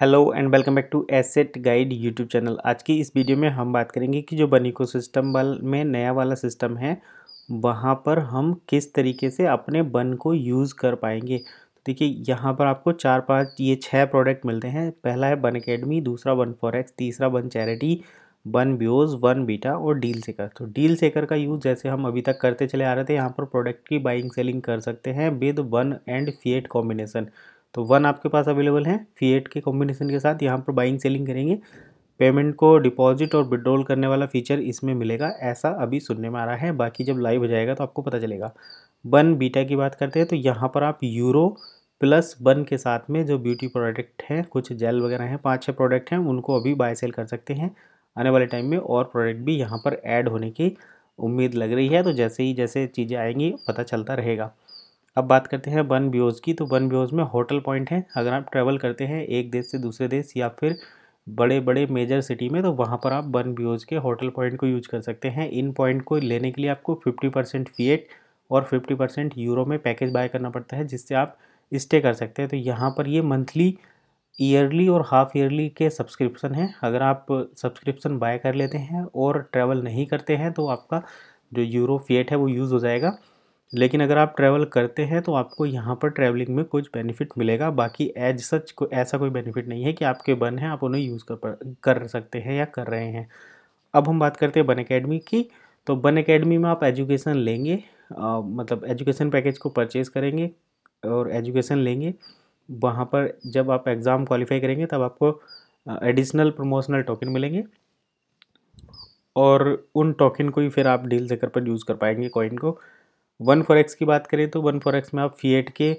hello and welcome back to asset guide YouTube channel आज की इस वीडियो में हम बात करेंगे कि जो बनीको सिस्टम वाल में नया वाला सिस्टम है वहाँ पर हम किस तरीके से अपने बन को यूज़ कर पाएंगे तो देखिए यहाँ पर आपको चार पांच ये छह प्रोडक्ट मिलते हैं पहला है बन अकेडमी दूसरा बन फॉरेक्स तीसरा one charity one buyers one beta और डील सेकर तो डील सेकर का यूज़ जैसे हम अभी तक करते चले आ रहे थे यहाँ पर प्रोडक्ट की बाइंग सेलिंग कर सकते हैं with one and fiat combination तो वन आपके पास अवेलेबल है फीएट के कॉम्बिनेशन के साथ यहाँ पर बाइंग सेलिंग करेंगे पेमेंट को डिपॉजिट और विड्रॉल करने वाला फीचर इसमें मिलेगा ऐसा अभी सुनने में आ रहा है बाकी जब लाइव हो जाएगा तो आपको पता चलेगा वन बीटा की बात करते हैं तो यहाँ पर आप यूरो प्लस वन के साथ में जो ब्यूटी प्रोडक्ट हैं कुछ जेल वगैरह हैं पाँच छः प्रोडक्ट हैं उनको अभी बाय सेल कर सकते हैं आने वाले टाइम में और प्रोडक्ट भी यहाँ पर ऐड होने की उम्मीद लग रही है तो जैसे ही जैसे चीज़ें आएंगी पता चलता रहेगा अब बात करते हैं वन ब्योज की तो वन ब्योज में होटल पॉइंट है अगर आप ट्रैवल करते हैं एक देश से दूसरे देश या फिर बड़े बड़े मेजर सिटी में तो वहाँ पर आप वन ब्योज के होटल पॉइंट को यूज कर सकते हैं इन पॉइंट को लेने के लिए आपको फिफ्टी परसेंट फीएट और फिफ्टी परसेंट यूरो में पैकेज बाय करना पड़ता है जिससे आप स्टे कर सकते हैं तो यहाँ पर ये मंथली ईयरली और हाफ ईयरली के सब्सक्रिप्शन हैं अगर आप सब्सक्रिप्शन बाय कर लेते हैं और ट्रैवल नहीं करते हैं तो आपका जो यूरो फेट है वो यूज़ हो जाएगा लेकिन अगर आप ट्रैवल करते हैं तो आपको यहाँ पर ट्रैवलिंग में कुछ बेनिफिट मिलेगा बाकी एज सच को ऐसा कोई बेनिफिट नहीं है कि आपके बन हैं आप उन्हें यूज़ कर कर सकते हैं या कर रहे हैं अब हम बात करते हैं बन अकेडमी की तो बन अकेडमी में आप एजुकेशन लेंगे आ, मतलब एजुकेशन पैकेज को परचेज़ करेंगे और एजुकेशन लेंगे वहाँ पर जब आप एग्ज़ाम क्वालिफाई करेंगे तब आपको एडिशनल प्रमोशनल टोकन मिलेंगे और उन टोकन को ही फिर आप डील सेकर पर यूज़ कर पाएंगे कॉइन को वन फॉर एक्स की बात करें तो वन फोर एक्स में आप फीएट के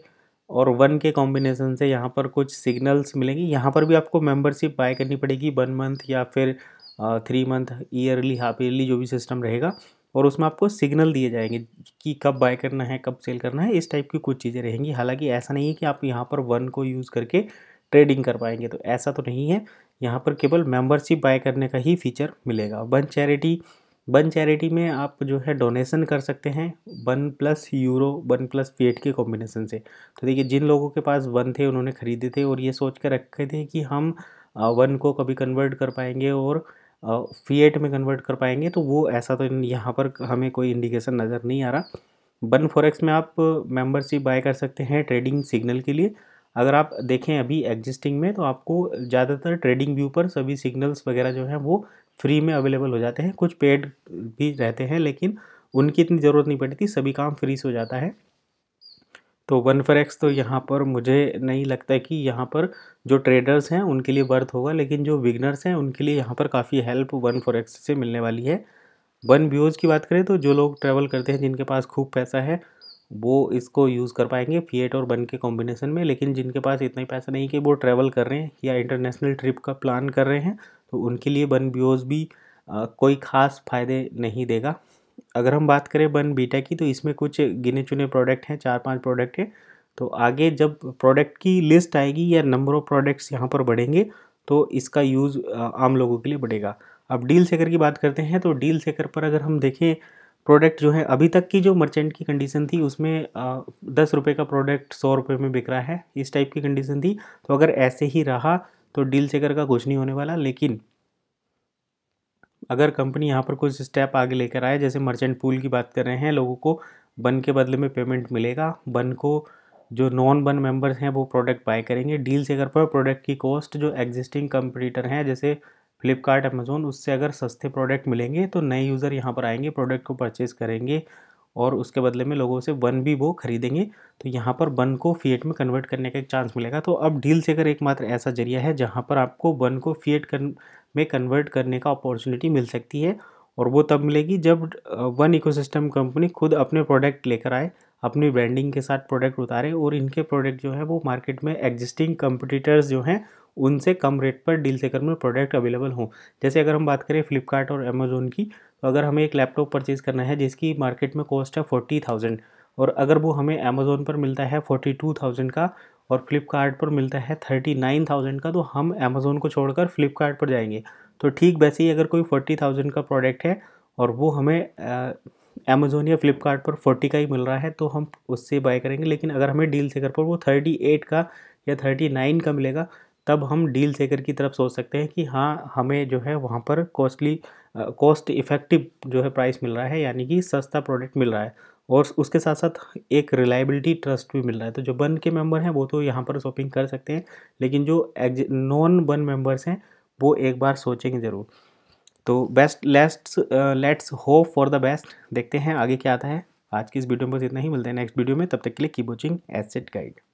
और वन के कॉम्बिनेसन से यहाँ पर कुछ सिग्नल्स मिलेंगे यहाँ पर भी आपको मेंबरशिप बाय करनी पड़ेगी वन मंथ या फिर three month yearly half yearly जो भी सिस्टम रहेगा और उसमें आपको सिग्नल दिए जाएंगे कि कब बाय करना है कब सेल करना है इस टाइप की कुछ चीज़ें रहेंगी हालांकि ऐसा नहीं है कि आप यहाँ पर वन को यूज़ करके ट्रेडिंग कर पाएंगे तो ऐसा तो नहीं है यहाँ पर केवल मेंबरशिप बाय करने का ही फीचर मिलेगा वन चैरिटी बन चैरिटी में आप जो है डोनेशन कर सकते हैं one plus euro one plus pet के कॉम्बिनेशन से तो देखिए जिन लोगों के पास वन थे उन्होंने ख़रीदे थे और ये सोच कर रखे थे कि हम वन को कभी कन्वर्ट कर पाएंगे और फीएट में कन्वर्ट कर पाएंगे तो वो ऐसा तो यहाँ पर हमें कोई इंडिकेशन नज़र नहीं आ रहा वन फॉरेक्स में आप मेंबरशिप बाय कर सकते हैं ट्रेडिंग सिग्नल के लिए अगर आप देखें अभी एग्जिस्टिंग में तो आपको ज़्यादातर ट्रेडिंग व्यू पर सभी सिग्नल्स वगैरह जो हैं वो फ्री में अवेलेबल हो जाते हैं कुछ पेड भी रहते हैं लेकिन उनकी इतनी ज़रूरत नहीं पड़ती सभी काम फ्री से हो जाता है तो वन फॉर एक्स तो यहाँ पर मुझे नहीं लगता कि यहाँ पर जो ट्रेडर्स हैं उनके लिए बर्थ होगा लेकिन जो विगनर्स हैं उनके लिए यहाँ पर काफ़ी हेल्प वन फॉर एक्स से मिलने वाली है वन व्यूज़ की बात करें तो जो लोग ट्रैवल करते हैं जिनके पास खूब पैसा है वो इसको यूज़ कर पाएंगे फीएट और बन के कॉम्बिनेशन में लेकिन जिनके पास इतना ही पैसा नहीं कि वो ट्रैवल कर रहे हैं या इंटरनेशनल ट्रिप का प्लान कर रहे हैं तो उनके लिए बन बियोज भी आ, कोई ख़ास फ़ायदे नहीं देगा अगर हम बात करें बन बीटा की तो इसमें कुछ गिने चुने प्रोडक्ट हैं चार पाँच प्रोडक्ट हैं तो आगे जब प्रोडक्ट की लिस्ट आएगी या नंबर ऑफ प्रोडक्ट्स यहाँ पर बढ़ेंगे तो इसका यूज़ आम लोगों के लिए बढ़ेगा अब डील सेकर की बात करते हैं तो डील सेकर पर अगर हम देखें प्रोडक्ट जो है अभी तक की जो मर्चेंट की कंडीशन थी उसमें दस रुपये का प्रोडक्ट सौ रुपये में बिक रहा है इस टाइप की कंडीशन थी तो अगर ऐसे ही रहा तो डील चेकर का कुछ नहीं होने वाला लेकिन अगर कंपनी यहाँ पर कुछ स्टेप आगे लेकर आए जैसे मर्चेंट पूल की बात कर रहे हैं लोगों को बन के बदले में पेमेंट मिलेगा बन को जो नॉन बन मेंबर्स हैं वो प्रोडक्ट बाय करेंगे डील चेकर पर प्रोडक्ट की कॉस्ट जो एग्जिस्टिंग कंपटीटर हैं जैसे फ्लिपकार्ट अमेज़ोन उससे अगर सस्ते प्रोडक्ट मिलेंगे तो नए यूज़र यहाँ पर आएंगे प्रोडक्ट को परचेज़ करेंगे और उसके बदले में लोगों से वन भी वो खरीदेंगे तो यहाँ पर वन को फीएट में कन्वर्ट करने का एक चांस मिलेगा तो अब डील सेकर एकमात्र ऐसा जरिया है जहाँ पर आपको वन को फीएट कन, में कन्वर्ट करने का अपॉर्चुनिटी मिल सकती है और वो तब मिलेगी जब वन इकोसिस्टम कंपनी खुद अपने प्रोडक्ट लेकर आए अपनी ब्रांडिंग के साथ प्रोडक्ट उतारे और इनके प्रोडक्ट जो है वो मार्केट में एग्जिस्टिंग कंपटीटर्स जो हैं उनसे कम रेट पर डील सेकर में प्रोडक्ट अवेलेबल हों जैसे अगर हम बात करें फ्लिपकार्ट और अमेज़ोन की तो अगर हमें एक लैपटॉप परचेज़ करना है जिसकी मार्केट में कॉस्ट है फोर्टी थाउजेंड और अगर वो हमें अमेज़ोन पर मिलता है फोर्टी टू थाउजेंड का और फ्लिपकार्ट पर मिलता है थर्टी नाइन थाउजेंड का तो हम अमेज़ोन को छोड़कर फ्लिपकार्ट पर जाएंगे तो ठीक वैसे ही अगर कोई फोर्टी थाउजेंड का प्रोडक्ट है और वो हमें अमेज़ोन या फ्लिपकार्ट पर फोर्टी का ही मिल रहा है तो हम उससे बाय करेंगे लेकिन अगर हमें डील सेकर पर वो थर्टी एट का या थर्टी नाइन का मिलेगा तब हम डील सेकर की तरफ सोच सकते हैं कि हाँ हमें जो है वहाँ पर कॉस्टली कॉस्ट इफ़ेक्टिव जो है प्राइस मिल रहा है यानी कि सस्ता प्रोडक्ट मिल रहा है और उसके साथ साथ एक रिलायबिलिटी ट्रस्ट भी मिल रहा है तो जो बन के मेंबर हैं वो तो यहाँ पर शॉपिंग कर सकते हैं लेकिन जो एग्ज नॉन बन मेंबर्स हैं वो एक बार सोचेंगे ज़रूर तो best let's let's hope for the best देखते हैं आगे क्या आता है आज की इस वीडियो में बस इतना ही मिलते हैं नेक्स्ट वीडियो में तब तक के लिए की वॉचिंग एसेट गाइड